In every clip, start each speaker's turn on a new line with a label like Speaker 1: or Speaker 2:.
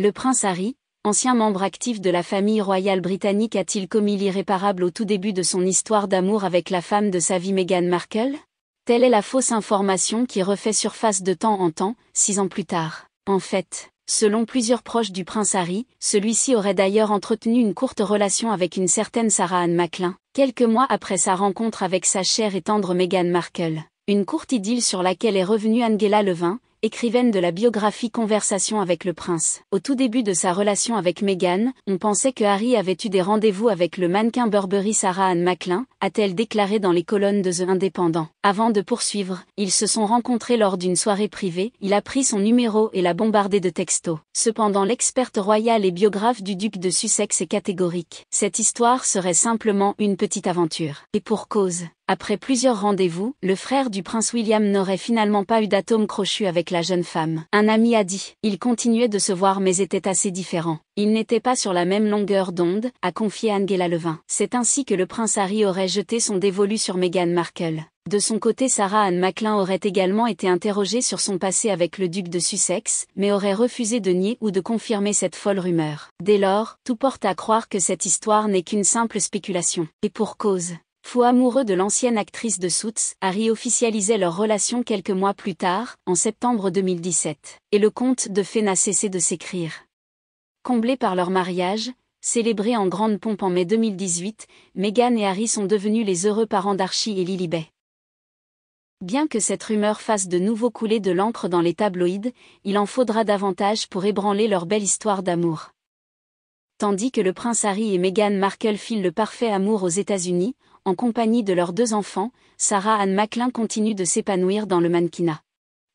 Speaker 1: Le prince Harry, ancien membre actif de la famille royale britannique a-t-il commis l'irréparable au tout début de son histoire d'amour avec la femme de sa vie Meghan Markle Telle est la fausse information qui refait surface de temps en temps, six ans plus tard. En fait, selon plusieurs proches du prince Harry, celui-ci aurait d'ailleurs entretenu une courte relation avec une certaine Sarah Anne Macklin, quelques mois après sa rencontre avec sa chère et tendre Meghan Markle. Une courte idylle sur laquelle est revenue Angela Levin, écrivaine de la biographie Conversation avec le prince. Au tout début de sa relation avec Meghan, on pensait que Harry avait eu des rendez-vous avec le mannequin Burberry Sarah Ann Macklin, a-t-elle déclaré dans les colonnes de The Independent. Avant de poursuivre, ils se sont rencontrés lors d'une soirée privée, il a pris son numéro et l'a bombardé de textos. Cependant l'experte royale et biographe du duc de Sussex est catégorique. Cette histoire serait simplement une petite aventure. Et pour cause. Après plusieurs rendez-vous, le frère du prince William n'aurait finalement pas eu d'atome crochu avec la jeune femme. Un ami a dit, il continuait de se voir mais était assez différent. Il n'était pas sur la même longueur d'onde, a confié Angela Levin. C'est ainsi que le prince Harry aurait jeté son dévolu sur Meghan Markle. De son côté, Sarah Anne Maclin aurait également été interrogée sur son passé avec le duc de Sussex, mais aurait refusé de nier ou de confirmer cette folle rumeur. Dès lors, tout porte à croire que cette histoire n'est qu'une simple spéculation. Et pour cause. Fou amoureux de l'ancienne actrice de Suits, Harry officialisait leur relation quelques mois plus tard, en septembre 2017, et le conte de fées n'a cessé de s'écrire. Comblés par leur mariage, célébré en grande pompe en mai 2018, Meghan et Harry sont devenus les heureux parents d'Archie et Lilibet. Bien que cette rumeur fasse de nouveau couler de l'encre dans les tabloïds, il en faudra davantage pour ébranler leur belle histoire d'amour. Tandis que le prince Harry et Meghan Markle filent le parfait amour aux États-Unis, en compagnie de leurs deux enfants, Sarah Anne Maclin continue de s'épanouir dans le mannequinat.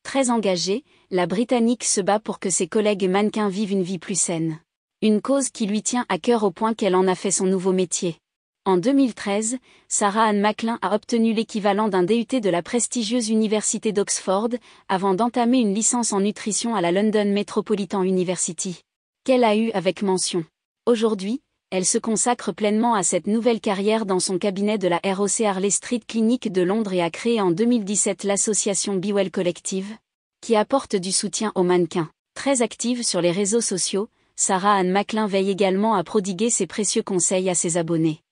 Speaker 1: Très engagée, la Britannique se bat pour que ses collègues mannequins vivent une vie plus saine. Une cause qui lui tient à cœur au point qu'elle en a fait son nouveau métier. En 2013, Sarah Anne Maclin a obtenu l'équivalent d'un DUT de la prestigieuse université d'Oxford, avant d'entamer une licence en nutrition à la London Metropolitan University. Qu'elle a eu avec mention. Aujourd'hui, elle se consacre pleinement à cette nouvelle carrière dans son cabinet de la ROC Harley Street Clinic de Londres et a créé en 2017 l'association Biwell Collective, qui apporte du soutien aux mannequins. Très active sur les réseaux sociaux, Sarah Anne Maclin veille également à prodiguer ses précieux conseils à ses abonnés.